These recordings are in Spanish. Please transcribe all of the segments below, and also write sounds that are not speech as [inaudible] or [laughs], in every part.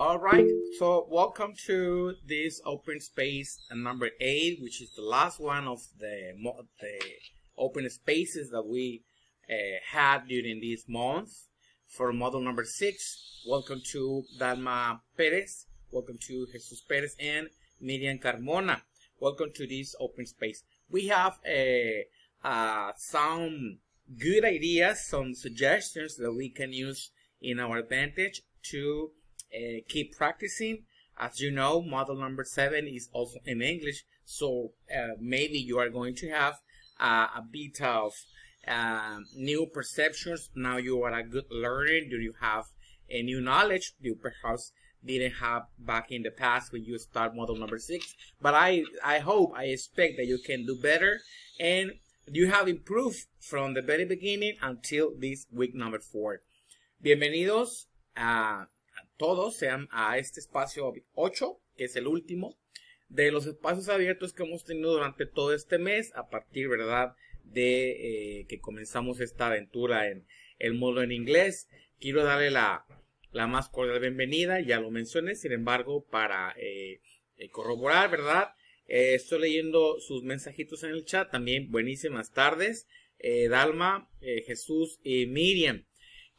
All right, so welcome to this open space number eight, which is the last one of the, the open spaces that we uh, had during this month. For model number six, welcome to Dalma Perez, welcome to Jesus Perez and Miriam Carmona. Welcome to this open space. We have a, eh, uh, some good ideas, some suggestions that we can use in our advantage to uh, keep practicing. As you know, model number seven is also in English, so uh, maybe you are going to have uh, a bit of um, new perceptions. Now you are a good learner. Do you have a new knowledge you perhaps didn't have back in the past when you start model number six? But I, I hope, I expect that you can do better and you have improved from the very beginning until this week number four. Bienvenidos uh, todos sean a este espacio 8, que es el último, de los espacios abiertos que hemos tenido durante todo este mes, a partir, ¿verdad?, de eh, que comenzamos esta aventura en el módulo en inglés. Quiero darle la, más cordial bienvenida, ya lo mencioné, sin embargo, para eh, eh, corroborar, ¿verdad? estoy leyendo sus mensajitos en el chat, también buenísimas tardes, Dalma, Jesús y Miriam.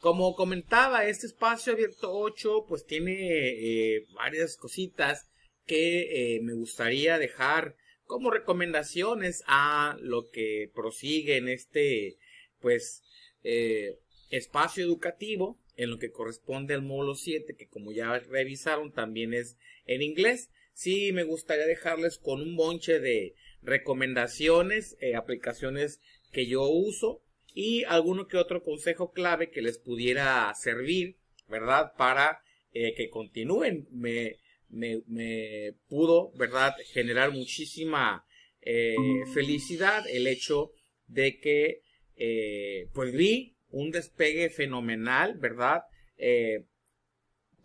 Como comentaba, este espacio abierto 8 pues tiene eh, varias cositas que eh, me gustaría dejar como recomendaciones a lo que prosigue en este pues eh, espacio educativo en lo que corresponde al módulo 7 que como ya revisaron también es en inglés. Sí me gustaría dejarles con un bonche de recomendaciones, aplicaciones que yo uso y alguno que otro consejo clave que les pudiera servir, ¿verdad? Para eh, que continúen. Me, me, pudo, ¿verdad? Generar muchísima eh, felicidad el hecho de que, eh, pues vi un despegue fenomenal, ¿verdad?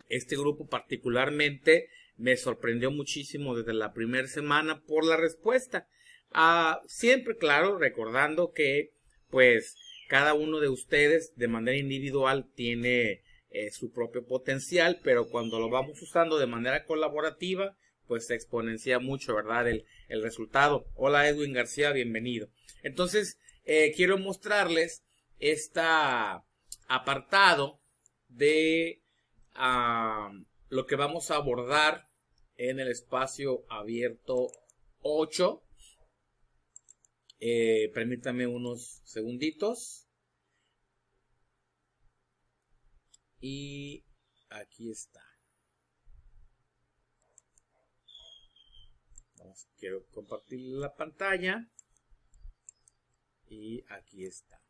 este grupo particularmente me sorprendió muchísimo desde la primera semana por la respuesta. Ah, siempre, claro, recordando que pues cada uno de ustedes de manera individual tiene eh, su propio potencial, pero cuando lo vamos usando de manera colaborativa, pues se exponencia mucho, ¿verdad? El, el resultado. Hola Edwin García, bienvenido. Entonces, eh, quiero mostrarles este apartado de lo que vamos a abordar en el espacio abierto 8 eh, permítanme unos segunditos. Y aquí está. quiero compartir la pantalla. Y aquí está.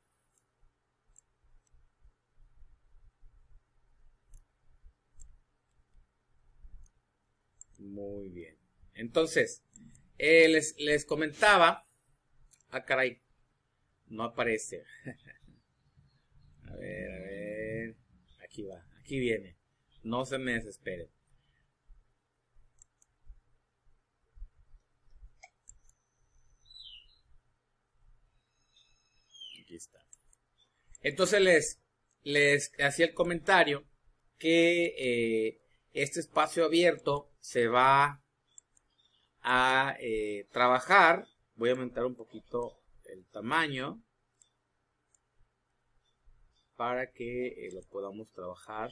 Muy bien. Entonces, eh, les, les comentaba Ah, caray. No aparece. [laughs] a ver, a ver. Aquí va. Aquí viene. No se me desespere Aquí está. Entonces les, les hacía el comentario que eh, este espacio abierto se va a eh, trabajar Voy a aumentar un poquito el tamaño para que eh, lo podamos trabajar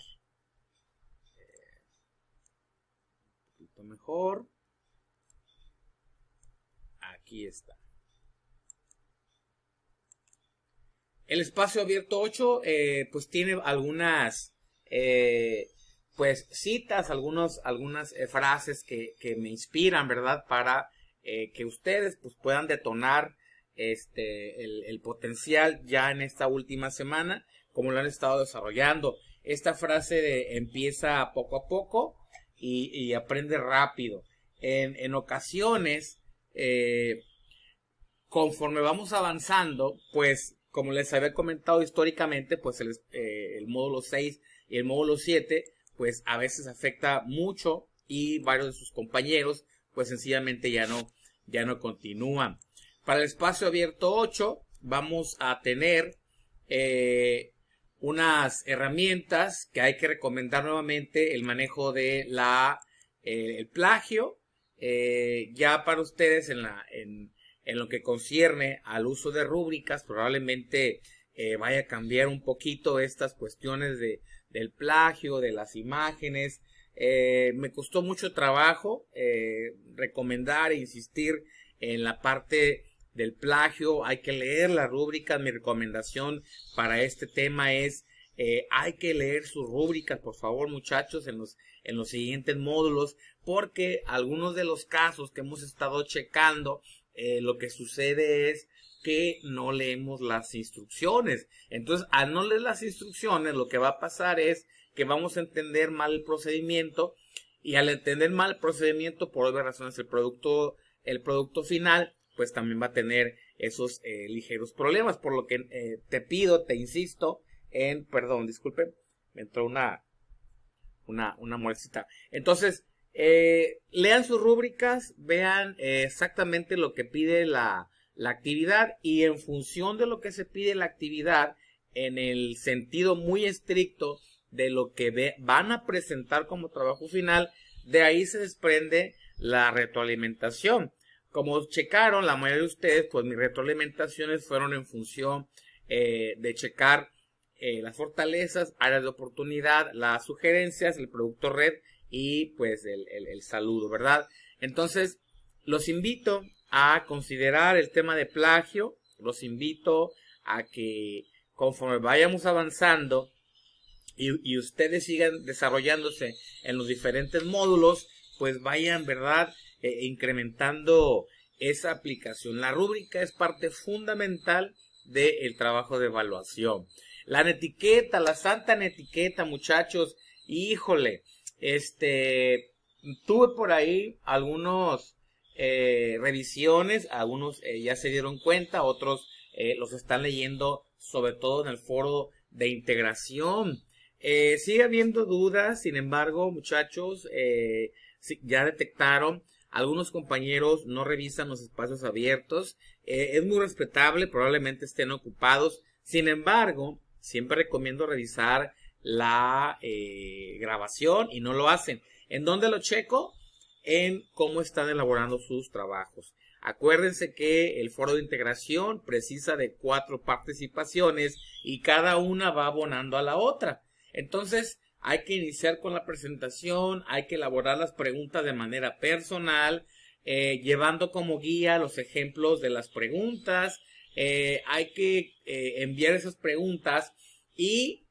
eh, un poquito mejor. Aquí está. El espacio abierto 8 eh, pues tiene algunas pues citas, algunas frases que me inspiran, ¿verdad? Para eh, que ustedes pues, puedan detonar este, el, potencial ya en esta última semana, como lo han estado desarrollando. Esta frase empieza poco a poco y, aprende rápido. En, ocasiones, eh, conforme vamos avanzando, pues como les había comentado históricamente, pues el, eh, el módulo 6 y el módulo 7, pues a veces afecta mucho y varios de sus compañeros, pues sencillamente ya no ya no continúan. Para el espacio abierto 8 vamos a tener eh, unas herramientas que hay que recomendar nuevamente el manejo de la eh, el plagio eh, ya para ustedes en, la, en, en, lo que concierne al uso de rúbricas probablemente vaya a cambiar un poquito estas cuestiones de, del plagio de las imágenes eh, me costó mucho trabajo eh, recomendar e insistir en la parte del plagio. Hay que leer la rúbrica. Mi recomendación para este tema es eh, hay que leer sus rúbricas, por favor, muchachos, en los, en los siguientes módulos, porque algunos de los casos que hemos estado checando, lo que sucede es que no leemos las instrucciones. Entonces, al no leer las instrucciones, lo que va a pasar es que vamos a entender mal el procedimiento y al entender mal el procedimiento, por otras razones, el producto, el producto final, pues también va a tener esos eh, ligeros problemas, por lo que eh, te pido, te insisto, en, perdón, disculpen, me entró una, una, una Entonces, eh, lean sus rúbricas, vean exactamente lo que pide la, la actividad y en función de lo que se pide la actividad, en el sentido muy estricto de lo que van a presentar como trabajo final, de ahí se desprende la retroalimentación. Como checaron la mayoría de ustedes, pues mis retroalimentaciones fueron en función eh, de checar eh, las fortalezas, áreas de oportunidad, las sugerencias, el producto red y pues el, el saludo, ¿verdad? Entonces, los invito a considerar el tema de plagio, los invito a que conforme vayamos avanzando, y, ustedes sigan desarrollándose en los diferentes módulos, pues vayan, ¿verdad? E, incrementando esa aplicación. La rúbrica es parte fundamental del trabajo de evaluación. La netiqueta, la santa netiqueta, muchachos, híjole, este, tuve por ahí algunos eh, revisiones, algunos eh, ya se dieron cuenta, otros eh, los están leyendo sobre todo en el foro de integración. Eh, sigue habiendo dudas, sin embargo, muchachos, eh, ya detectaron, algunos compañeros no revisan los espacios abiertos, eh, es muy respetable, probablemente estén ocupados, sin embargo, siempre recomiendo revisar la grabación y no lo hacen. ¿En dónde lo checo? En cómo están elaborando sus trabajos. Acuérdense que el foro de integración precisa de cuatro participaciones y cada una va abonando a la otra. Entonces, hay que iniciar con la presentación, hay que elaborar las preguntas de manera personal, eh, llevando como guía los ejemplos de las preguntas, eh, hay que eh, enviar esas preguntas y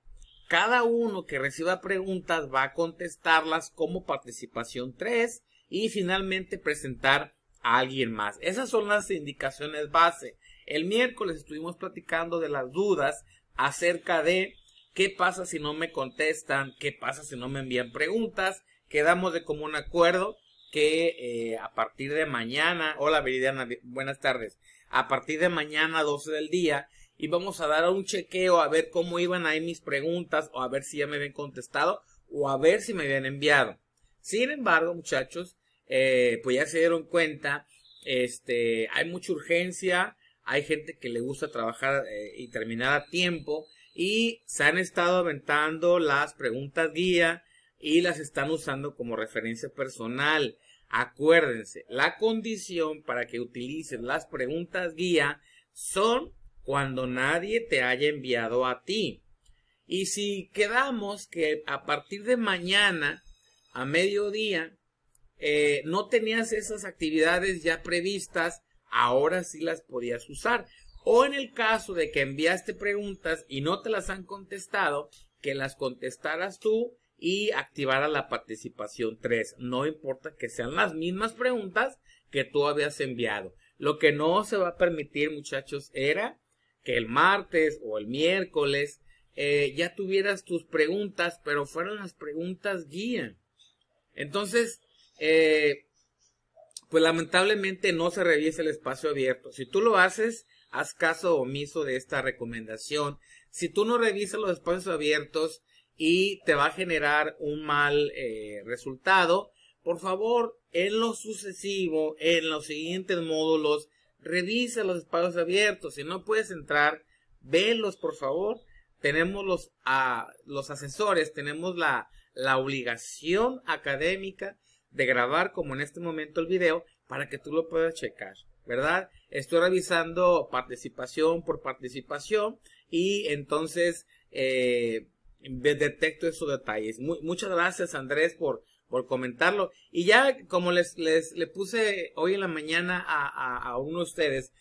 cada uno que reciba preguntas va a contestarlas como participación 3 y finalmente presentar a alguien más. Esas son las indicaciones base. El miércoles estuvimos platicando de las dudas acerca de ¿Qué pasa si no me contestan? ¿Qué pasa si no me envían preguntas? Quedamos de común acuerdo que eh, a partir de mañana, hola Viridiana, buenas tardes, a partir de mañana 12 del día vamos a dar un chequeo a ver cómo iban ahí mis preguntas o a ver si ya me habían contestado o a ver si me habían enviado. Sin embargo, muchachos, eh, pues ya se dieron cuenta, este, hay mucha urgencia, hay gente que le gusta trabajar eh, y terminar a tiempo, y se han estado aventando las preguntas guía y las están usando como referencia personal. Acuérdense, la condición para que utilicen las preguntas guía son cuando nadie te haya enviado a ti. Y si quedamos que a partir de mañana, a mediodía, eh, no tenías esas actividades ya previstas, ahora sí las podías usar. O en el caso de que enviaste preguntas y no te las han contestado, que las contestaras tú y activaras la participación 3. No importa que sean las mismas preguntas que tú habías enviado. Lo que no se va a permitir, muchachos, era que el martes o el miércoles eh, ya tuvieras tus preguntas, pero fueran las preguntas guía. Entonces, eh, pues lamentablemente no se revisa el espacio abierto. Si tú lo haces, haz caso omiso de esta recomendación. Si tú no revisas los espacios abiertos y te va a generar un mal eh, resultado, por favor, en lo sucesivo, en los siguientes módulos, revisa los espacios abiertos. Si no puedes entrar, velos, por favor. Tenemos los, a, los asesores, tenemos la, la obligación académica de grabar como en este momento el video para que tú lo puedas checar. ¿verdad? Estoy revisando participación por participación y entonces eh, detecto esos detalles. Muy, muchas gracias Andrés por, por comentarlo. Y ya como les, les, puse hoy en la mañana a, a, uno de ustedes,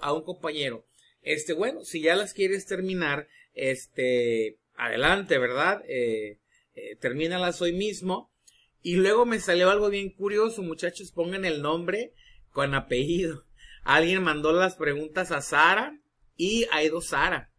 a, un, compañero, este, bueno, si ya las quieres terminar, este, adelante, ¿verdad? Eh, eh, termínalas hoy mismo. Y luego me salió algo bien curioso, muchachos, pongan el nombre con apellido. Alguien mandó las preguntas a Sara y hay dos Sara.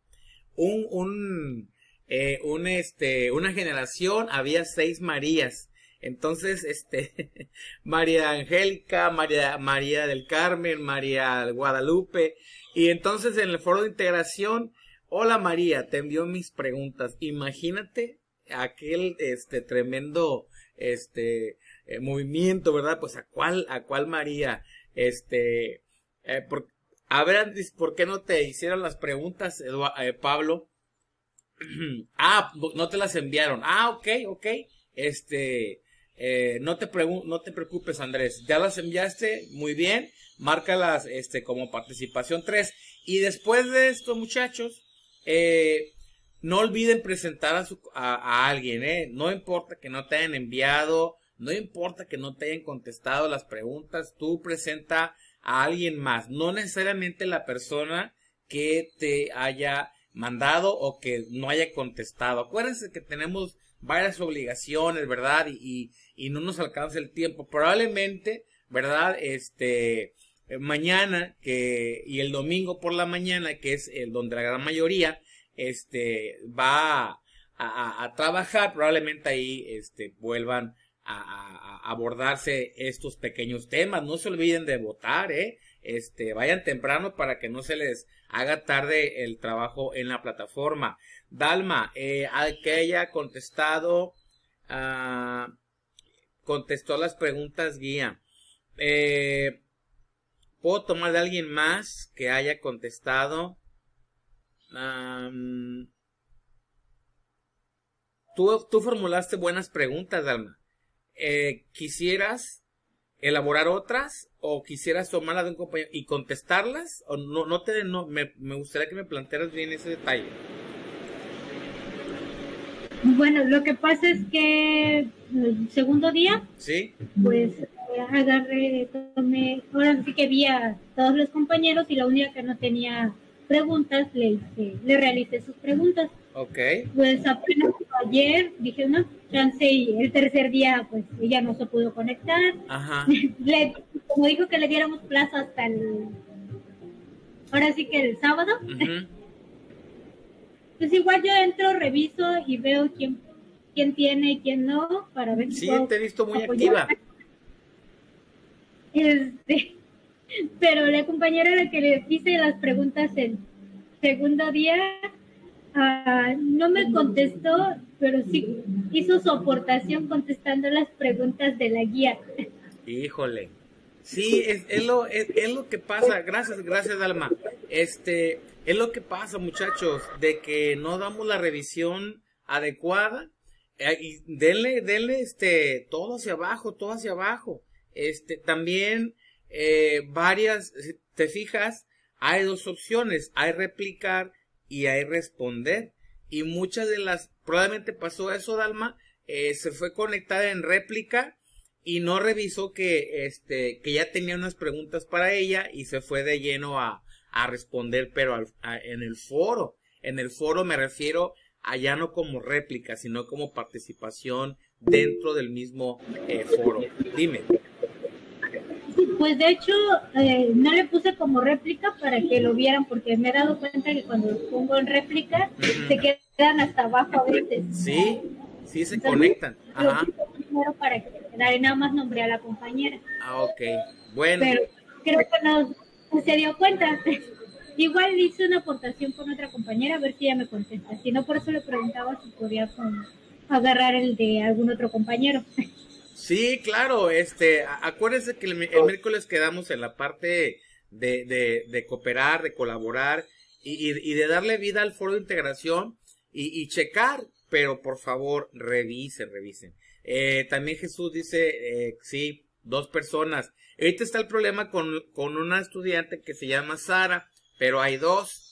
Un, un, eh, un, este, una generación había seis Marías. Entonces, este, [laughs] María Angélica, María, María del Carmen, María Guadalupe. Y entonces en el foro de integración, hola María, te envió mis preguntas. Imagínate aquel, este, tremendo, este, eh, movimiento, ¿verdad? Pues a cuál, a cuál María. Este, eh, por, a ver, ¿por qué no te hicieron las preguntas, eh, Pablo? [clears throat] ah, no te las enviaron. Ah, ok, ok. Este, eh, no, te no te preocupes, Andrés. Ya las enviaste, muy bien. Márcalas este, como participación 3. Y después de esto, muchachos, no olviden presentar a, su, a, alguien. Eh. No importa que no te hayan enviado no importa que no te hayan contestado las preguntas, tú presenta a alguien más, no necesariamente la persona que te haya mandado o que no haya contestado. Acuérdense que tenemos varias obligaciones, ¿verdad? Y, no nos alcanza el tiempo. Probablemente, ¿verdad? Este, eh, mañana que, y el domingo por la mañana, que es el donde la gran mayoría, este, va a, a trabajar, probablemente ahí, este, vuelvan a, abordarse estos pequeños temas. No se olviden de votar, ¿eh? Este, vayan temprano para que no se les haga tarde el trabajo en la plataforma. Dalma, eh, al que haya contestado, ah, contestó las preguntas guía. Eh, ¿Puedo tomar de alguien más que haya contestado? tú, tú formulaste buenas preguntas, Dalma. Eh, quisieras elaborar otras o quisieras tomarlas de un compañero y contestarlas o no, no te no, me, gustaría que me plantearas bien ese detalle. Bueno, lo que pasa es que el eh, segundo día, sí. pues eh, agarré, tomé, ahora sí que vi a todos los compañeros y la única que no tenía preguntas, le, hice, le realicé sus preguntas. Ok. Pues apenas ayer dije, no, chance, y el tercer día, pues ella no se pudo conectar. Ajá. [laughs] como dijo que le diéramos plazo hasta el. Ahora sí que el sábado. Uh [laughs] Pues igual yo entro, reviso y veo quién, quién tiene y quién no, para ver si. Sí, te he visto muy activa. [laughs] Este, pero la compañera a la que le hice las preguntas el segundo día Ah, no me contestó, pero sí hizo su contestando las preguntas de la guía. Híjole. Sí, es, es lo, es, lo que pasa. Gracias, gracias, Alma. Este, es lo que pasa, muchachos, de que no damos la revisión adecuada. Eh, y denle, denle este, todo hacia abajo, todo hacia abajo. Este, también, eh, varias, si te fijas, hay dos opciones. Hay replicar y ahí responder. Y muchas de las, probablemente pasó eso, Dalma, eh, se fue conectada en réplica y no revisó que, este, que ya tenía unas preguntas para ella y se fue de lleno a, responder, pero en el foro. En el foro me refiero a ya no como réplica, sino como participación dentro del mismo eh, foro. Dime pues de hecho eh, no le puse como réplica para que lo vieran, porque me he dado cuenta que cuando lo pongo en réplica se quedan hasta abajo a veces. Sí, sí se conectan. Ajá. primero para que nada más nombre a la compañera. Ah, ok. Bueno. Pero creo que no se dio cuenta. [laughs] Igual hice una aportación con otra compañera a ver si ella me contesta. Si no, por eso le preguntaba si podía agarrar el de algún otro compañero. [laughs] Sí, claro, este, acuérdense que el, oh. miércoles quedamos en la parte de, de, cooperar, de colaborar y, de darle vida al foro de integración y, y checar, pero por favor, revisen, revisen. Eh, también Jesús dice, eh, sí, dos personas. Ahorita está el problema con, con una estudiante que se llama Sara, pero hay dos.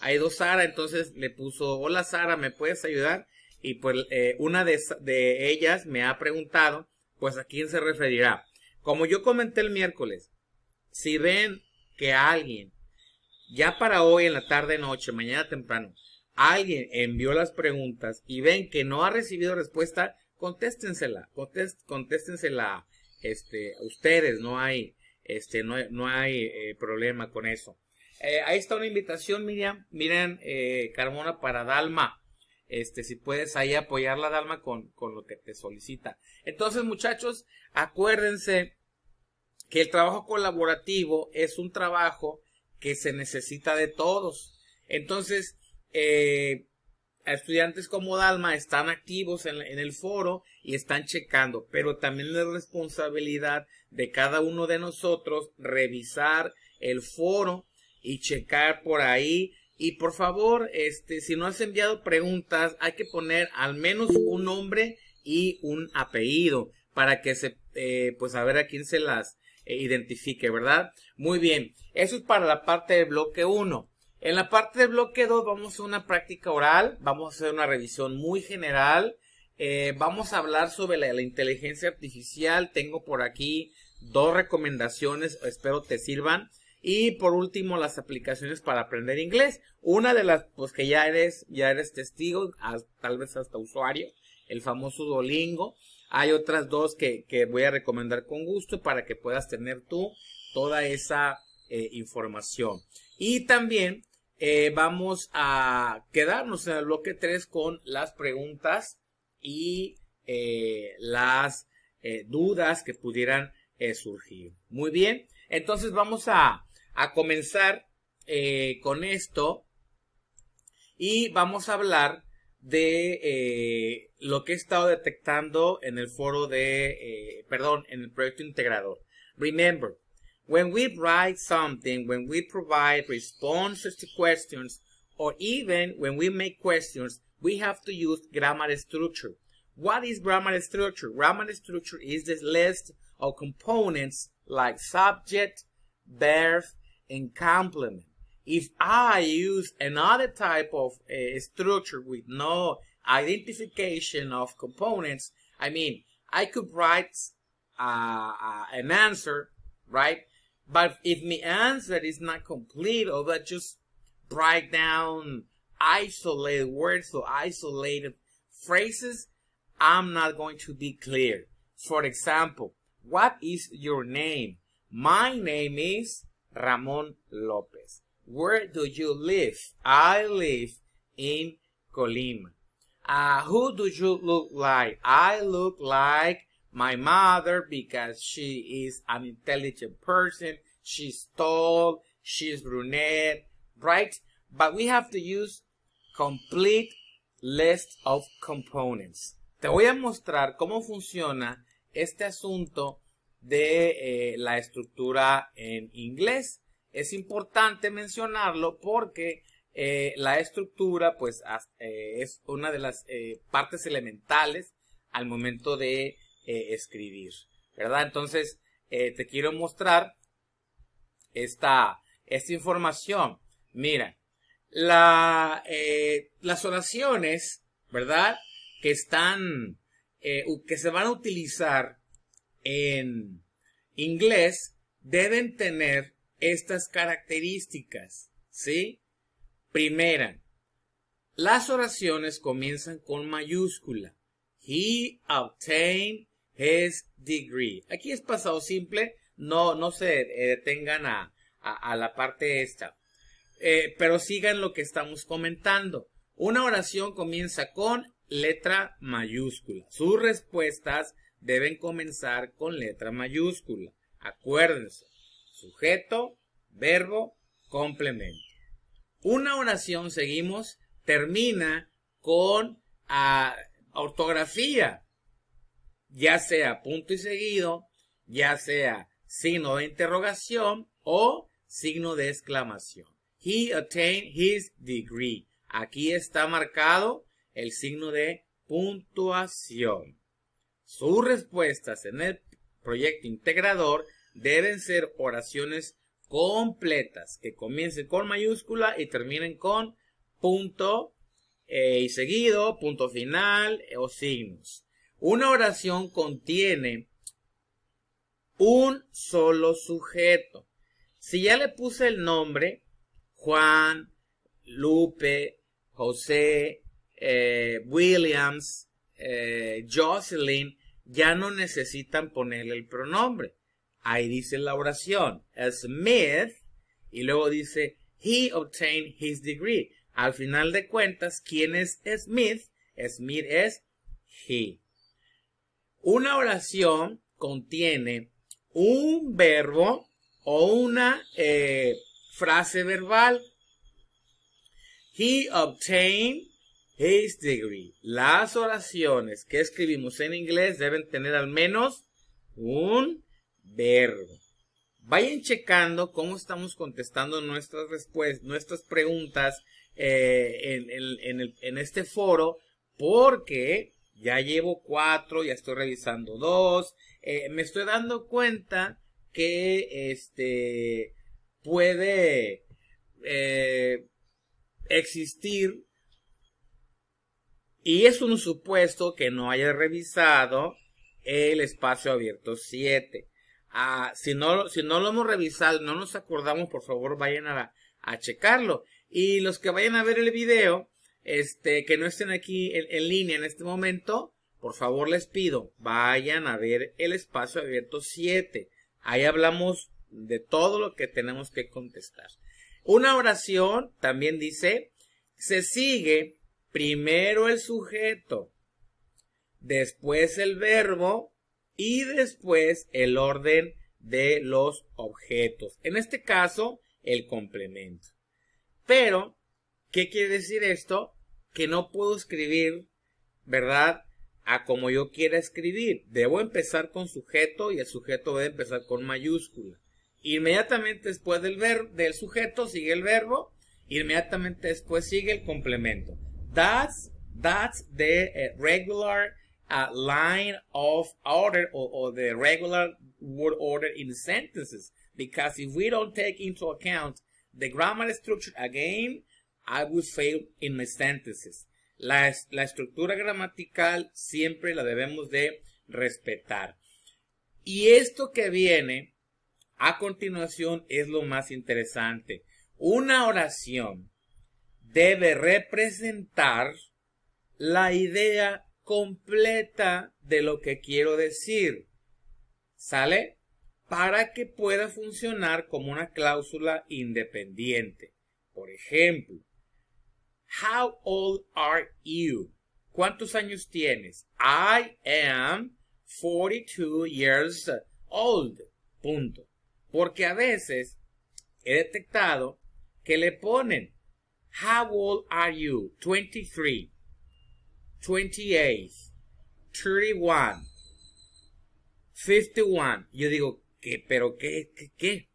Hay dos Sara, entonces le puso, hola Sara, ¿me puedes ayudar? Y pues eh, una de ellas me ha preguntado pues a quién se referirá. Como yo comenté el miércoles, si ven que alguien, ya para hoy en la tarde, noche, mañana temprano, alguien envió las preguntas y ven que no ha recibido respuesta, contéstensela, contéstensela este, a ustedes, no hay, este, no, no hay eh, problema con eso. Eh, ahí está una invitación, Miriam, miren, eh, Carmona para Dalma este, si puedes ahí apoyar la Dalma con, con lo que te solicita. Entonces, muchachos, acuérdense que el trabajo colaborativo es un trabajo que se necesita de todos. Entonces, eh, estudiantes como Dalma están activos en, en, el foro y están checando, pero también es responsabilidad de cada uno de nosotros revisar el foro y checar por ahí y por favor, este, si no has enviado preguntas, hay que poner al menos un nombre y un apellido para que se, eh, pues a ver a quién se las eh, identifique, ¿verdad? Muy bien, eso es para la parte del bloque 1. En la parte del bloque 2 vamos a una práctica oral, vamos a hacer una revisión muy general, eh, vamos a hablar sobre la inteligencia artificial, tengo por aquí dos recomendaciones, espero te sirvan. Y por último, las aplicaciones para aprender inglés. Una de las, pues que ya eres, ya eres testigo, tal vez hasta usuario, el famoso Dolingo, Hay otras dos que, voy a recomendar con gusto para que puedas tener tú toda esa eh, información. Y también eh, vamos a quedarnos en el bloque 3 con las preguntas y eh, las dudas que pudieran surgir. Muy bien, entonces vamos a a comenzar eh, con esto y vamos a hablar de eh, lo que he estado detectando en el foro de, eh, perdón, en el proyecto integrador. Remember, when we write something, when we provide responses to questions, or even when we make questions, we have to use grammar structure. What is grammar structure? Grammar structure is this list of components like subject, verb, In complement. If I use another type of uh, structure with no identification of components, I mean, I could write uh, uh, an answer, right? But if my answer is not complete, or that just break down isolated words or isolated phrases, I'm not going to be clear. For example, what is your name? My name is Ramón López. Where do you live? I live in Colima. Uh, who do you look like? I look like my mother because she is an intelligent person. She's tall. She's brunette, right? But we have to use complete list of components. Te voy a mostrar cómo funciona este asunto de eh, la estructura en inglés. Es importante mencionarlo porque eh, la estructura pues eh, es una de las partes elementales al momento de escribir, ¿verdad? Entonces te quiero mostrar esta, esta información. Mira, la, las oraciones, ¿verdad? Que están, que se van a utilizar en inglés deben tener estas características, ¿sí? Primera, las oraciones comienzan con mayúscula. He obtained his degree. Aquí es pasado simple, no, no se detengan a, la parte esta. Eh, pero sigan lo que estamos comentando. Una oración comienza con letra mayúscula. Sus respuestas deben comenzar con letra mayúscula. Acuérdense, sujeto, verbo, complemento. Una oración, seguimos, termina con ah, ortografía, ya sea punto y seguido, ya sea signo de interrogación o signo de exclamación. He attained his degree. Aquí está marcado el signo de puntuación. Sus respuestas en el proyecto integrador deben ser oraciones completas que comiencen con mayúscula y terminen con punto eh, y seguido, punto final eh, o signos. Una oración contiene un solo sujeto. Si ya le puse el nombre, Juan, Lupe, José, eh, Williams, Jocelyn, ya no necesitan ponerle el pronombre. Ahí dice la oración. Smith. Y luego dice, he obtained his degree. Al final de cuentas, ¿quién es Smith? Smith es he. Una oración contiene un verbo o una eh, frase verbal. He obtained His Degree. Las oraciones que escribimos en inglés deben tener al menos un verbo. Vayan checando cómo estamos contestando nuestras respuestas, nuestras preguntas eh, en, este foro, porque ya llevo cuatro, ya estoy revisando dos, eh, me estoy dando cuenta que este puede eh, existir y es un supuesto que no haya revisado el espacio abierto 7. Ah, si, no, si no lo hemos revisado, no nos acordamos, por favor vayan a, a checarlo. Y los que vayan a ver el video, este, que no estén aquí en, en, línea en este momento, por favor les pido, vayan a ver el espacio abierto 7. Ahí hablamos de todo lo que tenemos que contestar. Una oración también dice, se sigue primero el sujeto, después el verbo y después el orden de los objetos. En este caso, el complemento. Pero, ¿qué quiere decir esto? Que no puedo escribir, ¿verdad? A como yo quiera escribir. Debo empezar con sujeto y el sujeto debe empezar con mayúscula. Inmediatamente después del, del sujeto sigue el verbo, inmediatamente después sigue el complemento. That's, the eh, regular uh, line of order or, the regular word order in sentences. Because if we don't take into account the grammar structure again, I will fail in my sentences. La, la, estructura gramatical siempre la debemos de respetar. Y esto que viene a continuación es lo más interesante. Una oración debe representar la idea completa de lo que quiero decir. ¿Sale? Para que pueda funcionar como una cláusula independiente. Por ejemplo, How old are you? ¿Cuántos años tienes? I am 42 years old. Punto. Porque a veces he detectado que le ponen How old are you? 23, 28, 31, 51. Yo digo, ¿qué? ¿Pero qué? ¿Qué? qué?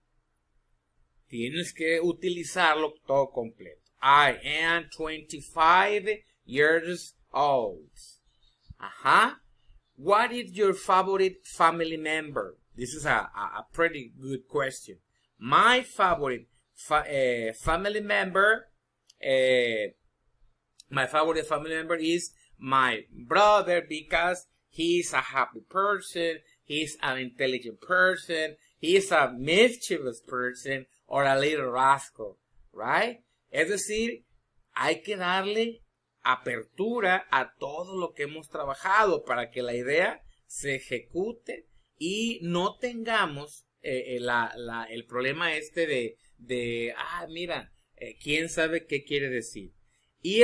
Tienes que utilizarlo todo completo. I am 25 years old. Ajá. What is your favorite family member? This is a, a, a pretty good question. My favorite fa uh, family member Eh, my favorite family member is my brother because he's a happy person, he's an intelligent person, he's a mischievous person or a little rascal, right? Es decir, hay que darle apertura a todo lo que hemos trabajado para que la idea se ejecute y no tengamos eh, eh, el problema este de, de, ah, mira, eh, ¿Quién sabe qué quiere decir? Y,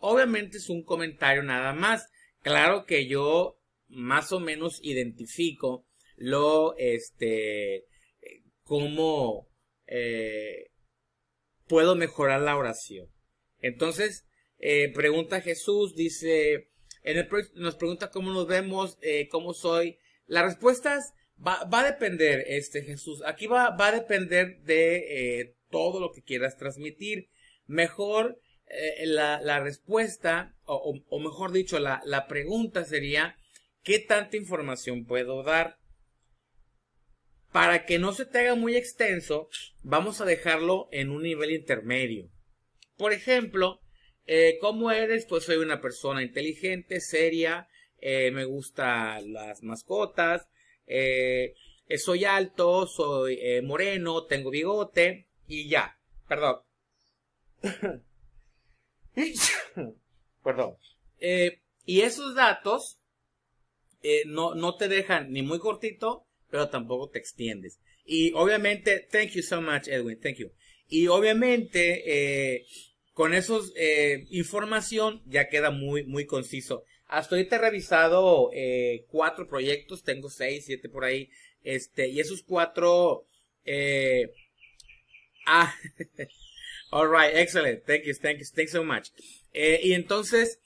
obviamente es un comentario nada más. Claro que yo más o menos identifico lo, este, eh, cómo eh, puedo mejorar la oración. Entonces, pregunta Jesús, dice, en nos pregunta cómo nos vemos, cómo soy. Las respuestas va, va, a depender, este Jesús, aquí va, va a depender de todo lo que quieras transmitir. Mejor eh, la, respuesta, o, mejor dicho, la, pregunta sería, ¿qué tanta información puedo dar? Para que no se te haga muy extenso, vamos a dejarlo en un nivel intermedio. Por ejemplo, eh, ¿Cómo eres? Pues soy una persona inteligente, seria, eh, me gustan las mascotas, soy alto, soy moreno, tengo bigote, y ya. Perdón. [coughs] Perdón. Eh, y esos datos eh, no, no te dejan ni muy cortito, pero tampoco te extiendes. Y obviamente, thank you so much, Edwin, thank you. Y obviamente, eh, con esos información ya queda muy, muy conciso. Hasta ahorita he revisado cuatro proyectos, tengo seis, siete por ahí, este, y esos cuatro eh, Ah, [laughs] all right, excellent. Thank you, thank you, thanks so much. Eh, y entonces,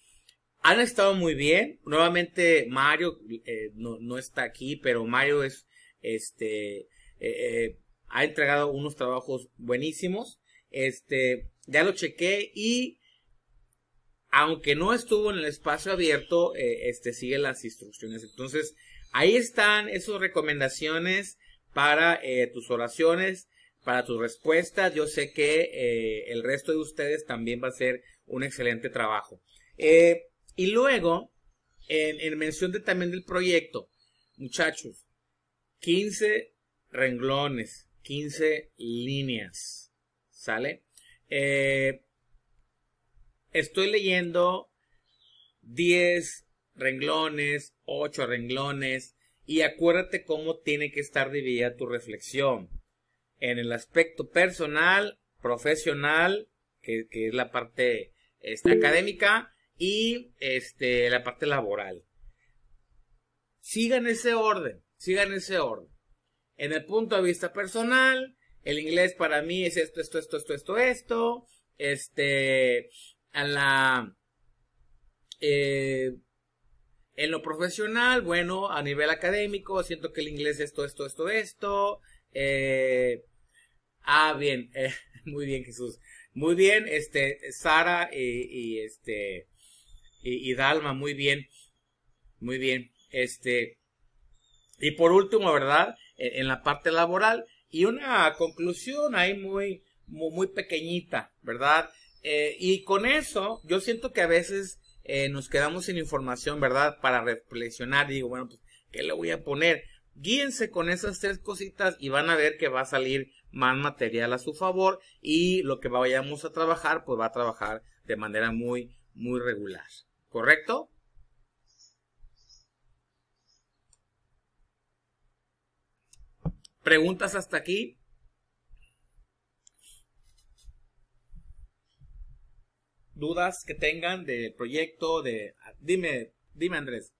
han estado muy bien. Nuevamente, Mario eh, no, está aquí, pero Mario es, este, eh, ha entregado unos trabajos buenísimos. Este, ya lo chequé y aunque no estuvo en el espacio abierto, este sigue las instrucciones. Entonces, ahí están esas recomendaciones para tus oraciones para tus respuestas. Yo sé que eh, el resto de ustedes también va a hacer un excelente trabajo. Eh, y luego, en, mención también del proyecto, muchachos, 15 renglones, 15 líneas, ¿sale? Eh, estoy leyendo 10 renglones, 8 renglones, y acuérdate cómo tiene que estar dividida tu reflexión en el aspecto personal, profesional, que, es la parte este, académica y este, la parte laboral. Sigan ese orden, sigan ese orden. En el punto de vista personal, el inglés para mí es esto, esto, esto, esto, esto, esto. Este, a la... Eh, en lo profesional, bueno, a nivel académico, siento que el inglés es esto, esto, esto, esto. Eh, ah, bien, [laughs] eh, muy bien, Jesús. Muy bien, este, Sara y, este, y, Dalma, muy bien, muy bien, este. Y por último, ¿verdad? E, en, la parte laboral, y una conclusión ahí muy, muy, pequeñita, ¿verdad? Eh, y con eso, yo siento que a veces nos quedamos sin información, ¿verdad? Para reflexionar, digo, bueno, pues, ¿qué le voy a poner? Guíense con esas tres cositas y van a ver que va a salir más material a su favor y lo que vayamos a trabajar, pues va a trabajar de manera muy, muy regular. ¿Correcto? ¿Preguntas hasta aquí? dudas que tengan del proyecto de dime dime Andrés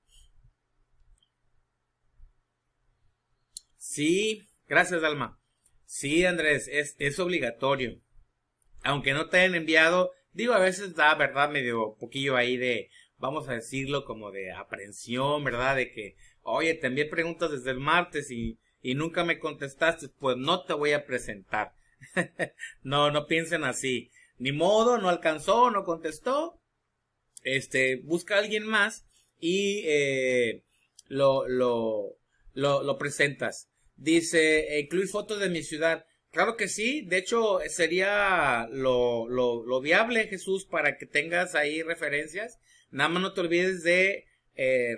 Sí, gracias alma. Sí, Andrés, es, obligatorio. Aunque no te hayan enviado, digo, a veces da, ¿verdad? Medio poquillo ahí de, vamos a decirlo, como de aprensión, ¿verdad? De que, oye, te envié preguntas desde el martes y, nunca me contestaste, pues no te voy a presentar. [laughs] no, no piensen así. Ni modo, no alcanzó, no contestó. Este, busca a alguien más y eh, lo, lo, lo presentas. Dice, incluir fotos de mi ciudad. Claro que sí, de hecho sería lo, lo, viable, Jesús, para que tengas ahí referencias. Nada más no te olvides de eh,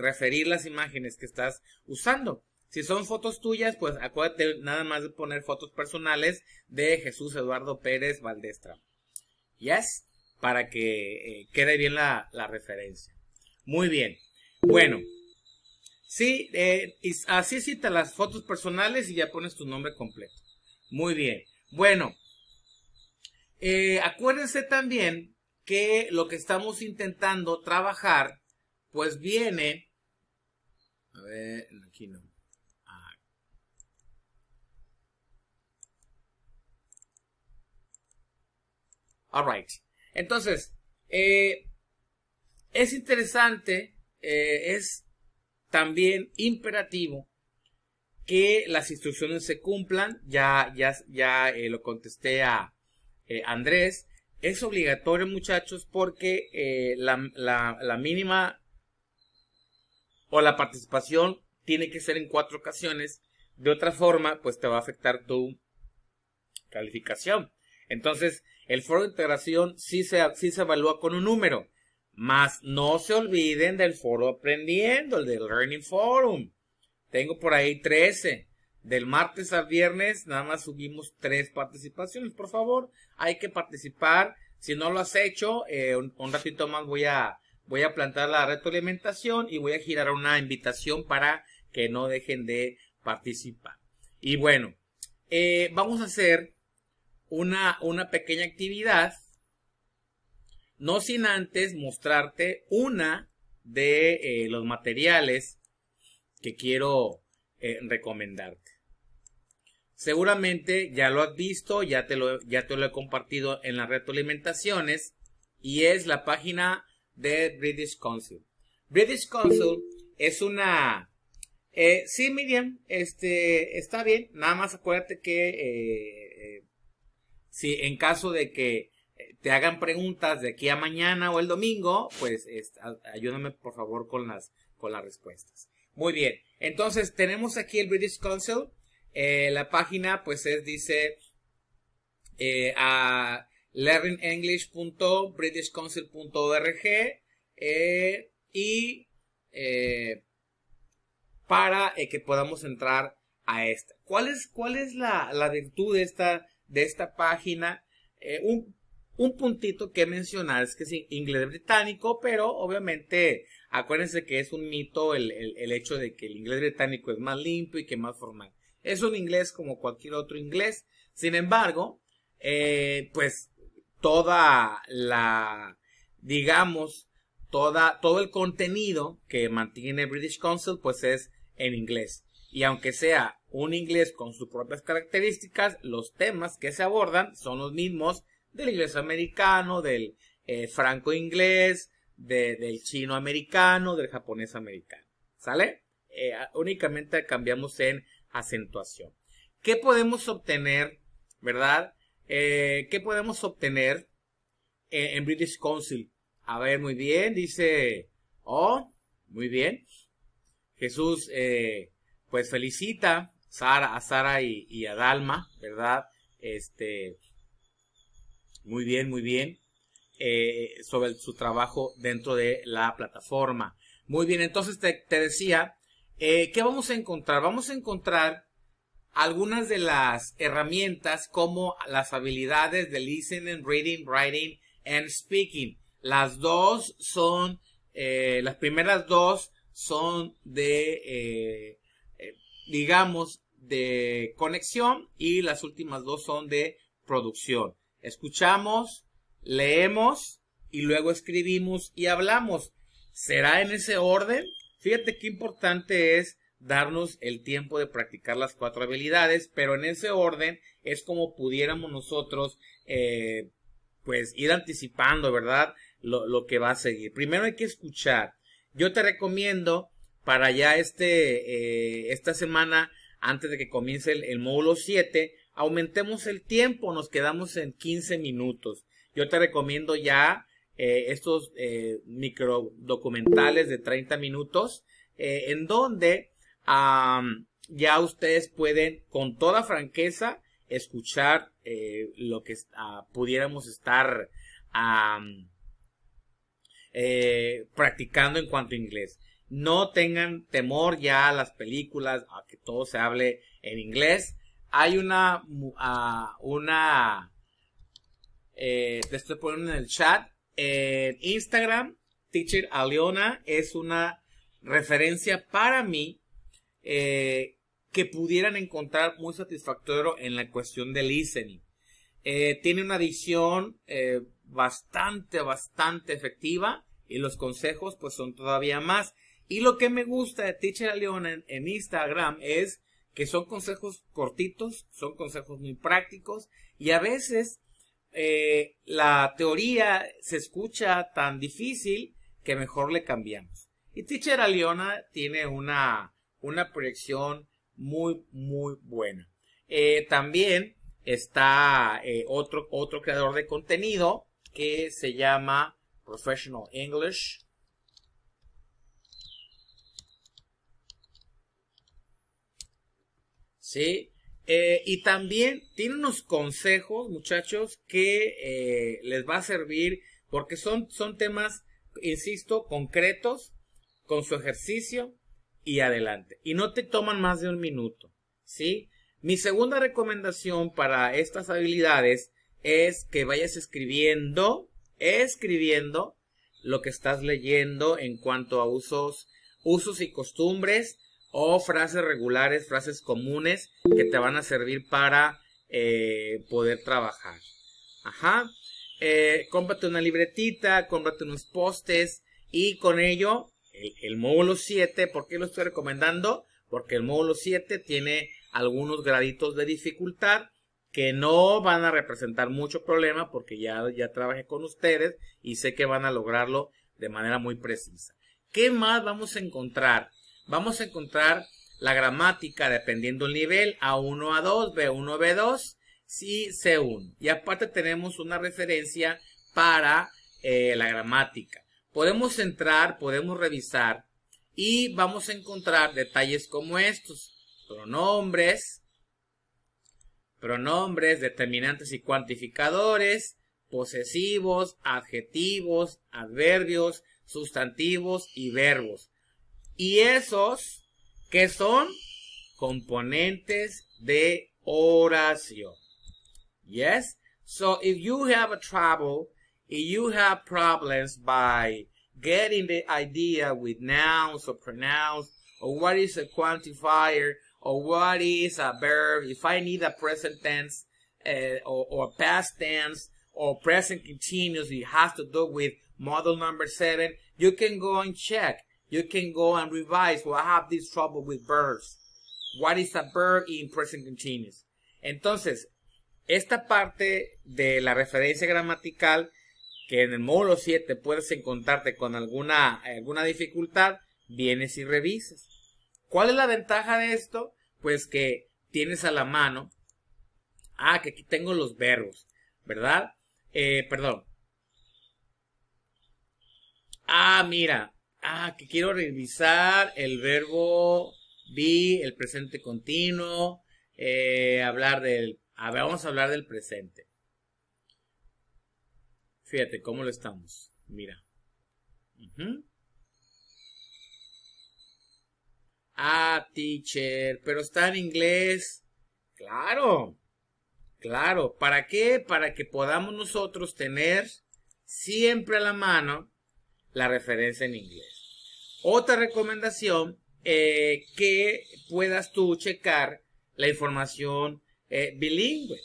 referir las imágenes que estás usando. Si son fotos tuyas, pues acuérdate nada más de poner fotos personales de Jesús Eduardo Pérez Valdestra. Yes, para que eh, quede bien la, la referencia. Muy bien. Bueno. Sí, eh, así cita las fotos personales y ya pones tu nombre completo. Muy bien. Bueno, eh, acuérdense también que lo que estamos intentando trabajar, pues viene... A ver, aquí no. Ah. right. Entonces, eh, es interesante, es también imperativo que las instrucciones se cumplan. Ya, ya, ya eh, lo contesté a eh, Andrés. Es obligatorio, muchachos, porque eh, la, mínima o la participación tiene que ser en cuatro ocasiones. De otra forma, pues te va a afectar tu calificación. Entonces, el foro de integración sí se, sí se evalúa con un número mas no se olviden del foro aprendiendo, el del Learning Forum. Tengo por ahí 13. Del martes a viernes nada más subimos tres participaciones. Por favor, hay que participar. Si no lo has hecho, eh, un, ratito más voy a, voy a plantar la retroalimentación y voy a girar una invitación para que no dejen de participar. Y bueno, eh, vamos a hacer una, una pequeña actividad no sin antes mostrarte una de eh, los materiales que quiero eh, recomendarte. Seguramente ya lo has visto, ya te lo, ya te lo he compartido en las alimentaciones y es la página de British Council. British Council es una... Eh, sí, Miriam, este, está bien. Nada más acuérdate que si en caso de que eh, te hagan preguntas de aquí a mañana o el domingo, pues ayúdame por favor con las, con las respuestas. Muy bien, entonces tenemos aquí el British Council. Eh, la página pues es, dice eh, a learningenglish.britishcouncil.org eh, y para que podamos entrar a esta. ¿Cuál es, cuál es la, virtud de esta, de esta página? un un puntito que mencionar es que es inglés británico, pero obviamente acuérdense que es un mito el, hecho de que el inglés británico es más limpio y que más formal. Es un inglés como cualquier otro inglés. Sin embargo, eh, pues toda la, digamos, toda, todo el contenido que mantiene British Council pues es en inglés. Y aunque sea un inglés con sus propias características, los temas que se abordan son los mismos del inglés americano, del eh, franco inglés, del chino americano, del japonés americano. ¿Sale? Eh, únicamente cambiamos en acentuación. ¿Qué podemos obtener, verdad? Eh, ¿Qué podemos obtener en, British Council? A ver, muy bien, dice, oh, muy bien. Jesús, pues felicita Sara, a Sara y, y, a Dalma, ¿verdad? Este, muy bien, muy bien. Eh, sobre su trabajo dentro de la plataforma. Muy bien, entonces te, decía, eh, ¿qué vamos a encontrar? Vamos a encontrar algunas de las herramientas como las habilidades de listening, reading, writing and speaking. Las dos son, eh, las primeras dos son de, digamos, de conexión y las últimas dos son de producción. Escuchamos, leemos y luego escribimos y hablamos. ¿Será en ese orden? Fíjate qué importante es darnos el tiempo de practicar las cuatro habilidades, pero en ese orden es como pudiéramos nosotros eh, pues ir anticipando, ¿verdad? Lo, que va a seguir. Primero hay que escuchar. Yo te recomiendo para ya este, eh, esta semana, antes de que comience el, el módulo 7, aumentemos el tiempo, nos quedamos en 15 minutos. Yo te recomiendo ya eh, estos eh, micro documentales de 30 minutos, eh, en donde ya ustedes pueden con toda franqueza escuchar lo que ah, pudiéramos estar practicando en cuanto a inglés. No tengan temor ya a las películas, a que todo se hable en inglés hay una, ah, una, eh, te estoy poniendo en el chat, en Instagram, Teacher Aliona es una referencia para mí eh, que pudieran encontrar muy satisfactorio en la cuestión del listening. Eh, tiene una edición bastante, bastante efectiva y los consejos pues son todavía más. Y lo que me gusta de Teacher Aliona en Instagram es que son consejos cortitos, son consejos muy prácticos y a veces eh, la teoría se escucha tan difícil que mejor le cambiamos. Y Teacher Aliona tiene una, proyección muy, muy buena. Eh, también está eh, otro, otro creador de contenido que se llama Professional English ¿sí? Eh, y también tiene unos consejos, muchachos, que eh, les va a servir porque son, temas, insisto, concretos, con su ejercicio y adelante. Y no te toman más de un minuto, ¿sí? Mi segunda recomendación para estas habilidades es que vayas escribiendo, escribiendo lo que estás leyendo en cuanto a usos, usos y costumbres o frases regulares, frases comunes que te van a servir para eh, poder trabajar. Ajá. Eh, cómprate una libretita, cómprate unos postes y con ello el, módulo 7, ¿por qué lo estoy recomendando? Porque el módulo 7 tiene algunos graditos de dificultad que no van a representar mucho problema porque ya, ya trabajé con ustedes y sé que van a lograrlo de manera muy precisa. ¿Qué más vamos a encontrar? Vamos a encontrar la gramática dependiendo el nivel A1, A2, B1, B2 y C1. Y aparte tenemos una referencia para eh, la gramática. Podemos entrar, podemos revisar y vamos a encontrar detalles como estos. Pronombres, pronombres, determinantes y cuantificadores, posesivos, adjetivos, adverbios, sustantivos y verbos. y esos que son componentes de oración. Yes? So if you have a trouble, if you have problems by getting the idea with nouns or pronouns or what is a quantifier or what is a verb, if I need a present tense uh, or, or past tense or present continuous, it has to do with model number seven, you can go and check You can go and revise, well, I have this trouble with verbs. What is a verb in present continuous? Entonces, esta parte de la referencia gramatical que en el módulo 7 puedes encontrarte con alguna, alguna dificultad, vienes y revisas. ¿Cuál es la ventaja de esto? Pues que tienes a la mano, ah, que aquí tengo los verbos, ¿verdad? Eh, perdón. Ah, mira, ah, que quiero revisar el verbo be, el presente continuo, eh, hablar del, vamos a hablar del presente. Fíjate cómo lo estamos, mira. Ah, teacher, pero está en inglés. Claro, claro. ¿Para qué? Para que podamos nosotros tener siempre a la mano la referencia en inglés. Otra recomendación, eh, que puedas tú checar la información eh, bilingüe.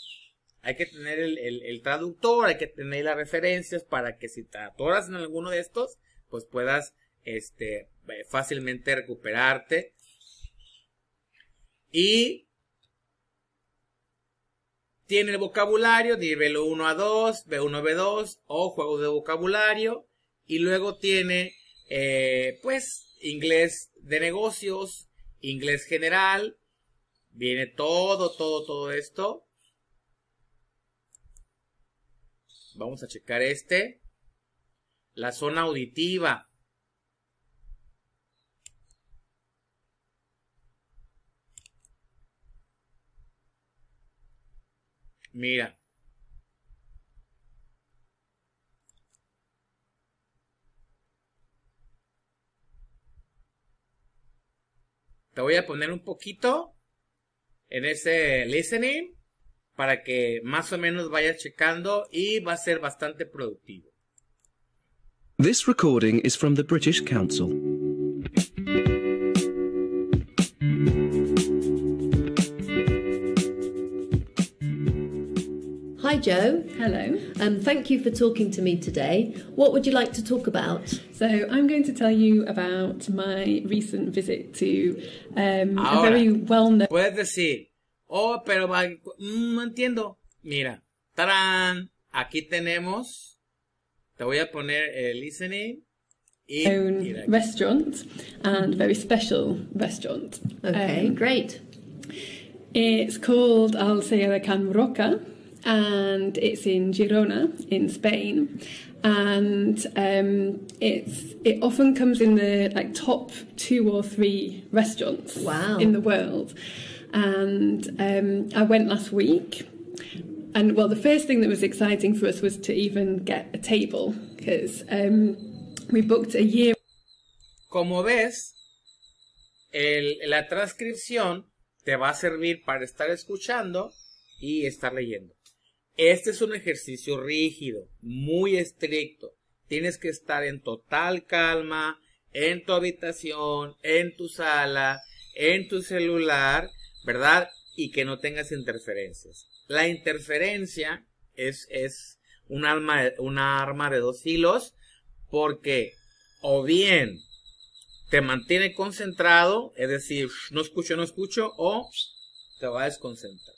Hay que tener el, traductor, hay que tener las referencias para que si te atoras en alguno de estos, pues puedas este, eh, fácilmente recuperarte. Y tiene el vocabulario, nivel 1 a 2, B1 a B2 o juegos de vocabulario y luego tiene eh, pues inglés de negocios, inglés general, viene todo, todo, todo esto. Vamos a checar este. La zona auditiva. Mira, Te voy a poner un poquito en ese listening para que más o menos vayas checando y va a ser bastante productivo. This recording is from the British Council. Jo. Hello. Um, thank you for talking to me today. What would you like to talk about? So, I'm going to tell you about my recent visit to um, Ahora, a very well known. Puedes decir, oh, pero mm, no entiendo. Mira, tarán, aquí tenemos. Te voy a poner el listening. own restaurant and very special restaurant. Okay, um, great. It's called Al Sayra Can Roca and it's in Girona in Spain. And um, it's it often comes in the like top two or three restaurants wow. in the world. And um, I went last week, and well, the first thing that was exciting for us was to even get a table because um, we booked a year. Como ves, el, la transcripción te va a servir para estar escuchando y estar leyendo. Este es un ejercicio rígido, muy estricto. Tienes que estar en total calma, en tu habitación, en tu sala, en tu celular, ¿verdad? Y que no tengas interferencias. La interferencia es, es un, alma, una arma de dos hilos porque o bien te mantiene concentrado, es decir, no escucho, no escucho, o te va a desconcentrar.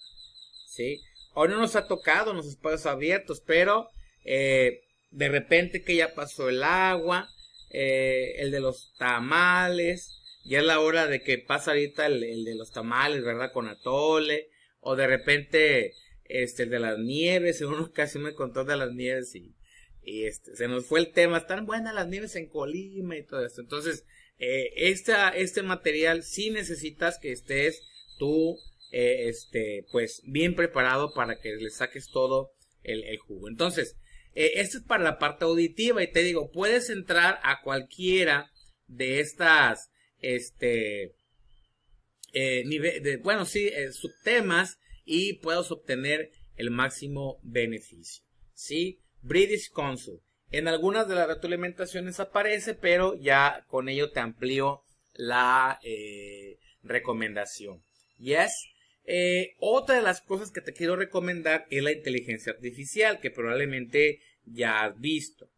¿Sí? Ahora no nos ha tocado los espacios abiertos, pero eh, de repente que ya pasó el agua, eh, el de los tamales, ya es la hora de que pasa ahorita el, de los tamales, ¿verdad? Con atole, o de repente este, el de las nieves, [laughs] uno casi me contó de las nieves y, este, se nos fue el tema, están buenas las nieves en Colima y todo esto. Entonces, eh, este material sí necesitas que estés tú eh, este, pues bien preparado para que le saques todo el, jugo. Entonces, eh, esto es para la parte auditiva y te digo, puedes entrar a cualquiera de estas, este, eh, de, bueno, sí, subtemas y puedes obtener el máximo beneficio. ¿Sí? British Council. En algunas de las retroalimentaciones aparece, pero ya con ello te amplío la recomendación. Yes, eh, otra de las cosas que te quiero recomendar es la inteligencia artificial, que probablemente ya has visto.